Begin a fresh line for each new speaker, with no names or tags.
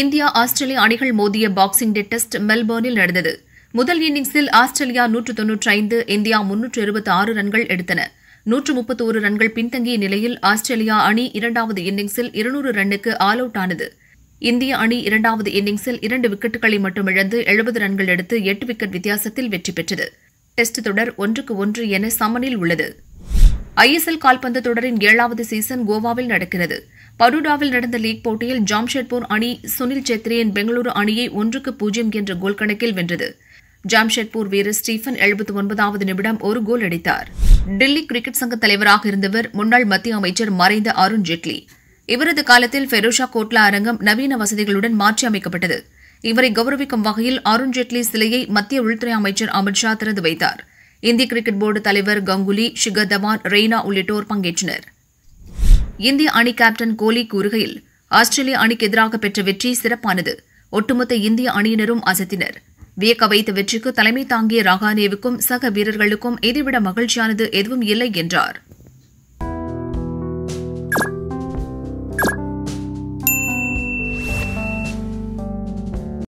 India Australia அணிகள் மோதிய boxing டே test மெல்போர்னில் நடந்தது முதல் இன்னிங்ஸில் ஆஸ்திரேலியா நூற்று தொன்னூற்றி ஐந்து இந்தியா முன்னூற்று இருபத்தி ஆறு ரன்கள் எடுத்தன நூற்று முப்பத்தோரு ஒரு ரன்கள் பின்தங்கிய நிலையில் ஆஸ்திரேலியா அணி இரண்டாவது இன்னிங்ஸில் இருநூறு ரன்னுக்கு ஆல் அவுட் ஆனது இந்திய அணி இரண்டாவது இன்னிங்ஸில் இரண்டு விக்கெட்டுகளை மட்டும் இழந்து எழுபது ரன்கள் எடுத்து எட்டு விக்கெட் வித்தியாசத்தில் வெற்றி பெற்றது டெஸ்ட் தொடர் ஒன்றுக்கு ஒன்று என சமனில் உள்ளது ஐஎஸ்எல் கால்பந்து தொடரின் ஏழாவது சீசன் கோவாவில் நடக்கிறது பருடாவில் நடந்த லீக் போட்டியில் ஜாம்ஷெட்பூர் அணி சுனில் சேத்ரியின் பெங்களூரு அணியை ஒன்றுக்கு பூஜ்ஜியம் என்ற கோல் கணக்கில் வென்றது ஜாம்ஷெட்பூர் வீரர் ஸ்டீஃபன் எழுபத்தி ஒன்பதாவது நிமிடம் ஒரு கோல் அடித்தார் டெல்லி கிரிக்கெட் சங்க தலைவராக இருந்தவர் முன்னாள் மத்திய அமைச்சர் மறைந்த அருண் ஜேட்லி இவரது காலத்தில் ஃபெரோஷா கோட்லா அரங்கம் நவீன வசதிகளுடன் மாற்றி அமைக்கப்பட்டது இவரை கௌரவிக்கும் வகையில் அருண் ஜேட்லி சிலையை மத்திய உள்துறை அமைச்சர் அமித்ஷா திறந்து வைத்தாா் இந்திய கிரிக்கெட் போர்டு தலைவர் கங்குலி ஷிகர் தவான் ரெய்னா உள்ளிட்டோர் பங்கேற்றனர் இந்திய அணி கேப்டன் கோலி கூறுகையில் ஆஸ்திரேலிய அணிக்கு எதிராக பெற்ற வெற்றி சிறப்பானது ஒட்டுமொத்த இந்திய அணியினரும் அசத்தினர் வியக்க வைத்த வெற்றிக்கு தலைமை தாங்கிய ராகானேவுக்கும் சக வீரர்களுக்கும் இதைவிட மகிழ்ச்சியானது எதுவும் இல்லை என்றார்